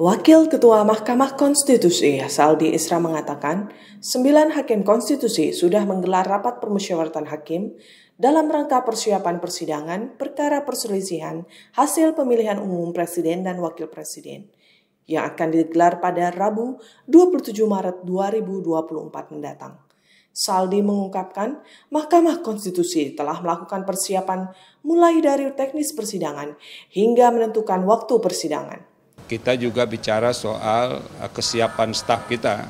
Wakil Ketua Mahkamah Konstitusi Saldi Isra mengatakan, sembilan hakim konstitusi sudah menggelar rapat permusyawaratan hakim dalam rangka persiapan persidangan perkara perselisihan hasil pemilihan umum presiden dan wakil presiden yang akan digelar pada Rabu 27 Maret 2024 mendatang. Saldi mengungkapkan, Mahkamah Konstitusi telah melakukan persiapan mulai dari teknis persidangan hingga menentukan waktu persidangan kita juga bicara soal eh, kesiapan staf kita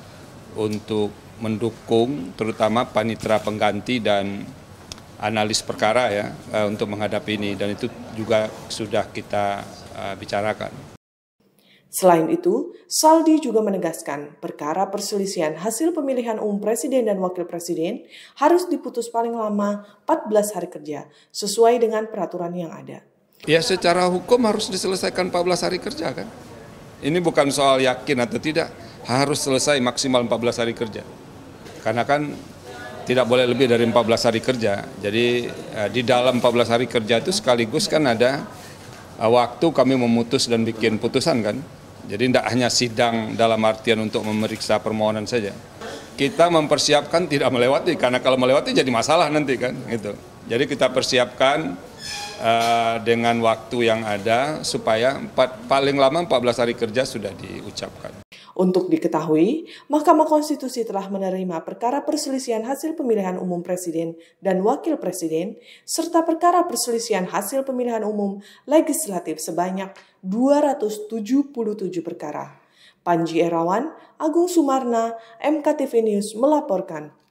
untuk mendukung terutama panitra pengganti dan analis perkara ya eh, untuk menghadapi ini dan itu juga sudah kita eh, bicarakan. Selain itu, Saldi juga menegaskan perkara perselisihan hasil pemilihan umum presiden dan wakil presiden harus diputus paling lama 14 hari kerja sesuai dengan peraturan yang ada. Ya secara hukum harus diselesaikan 14 hari kerja kan? Ini bukan soal yakin atau tidak, harus selesai maksimal 14 hari kerja. Karena kan tidak boleh lebih dari 14 hari kerja. Jadi eh, di dalam 14 hari kerja itu sekaligus kan ada eh, waktu kami memutus dan bikin putusan kan. Jadi tidak hanya sidang dalam artian untuk memeriksa permohonan saja. Kita mempersiapkan tidak melewati karena kalau melewati jadi masalah nanti kan gitu. Jadi kita persiapkan Eh, dengan waktu yang ada supaya empat, paling lama 14 hari kerja sudah diucapkan. Untuk diketahui, Mahkamah Konstitusi telah menerima perkara perselisihan hasil pemilihan umum presiden dan wakil presiden, serta perkara perselisihan hasil pemilihan umum legislatif sebanyak 277 perkara. Panji Erawan, Agung Sumarna, MKTV News melaporkan.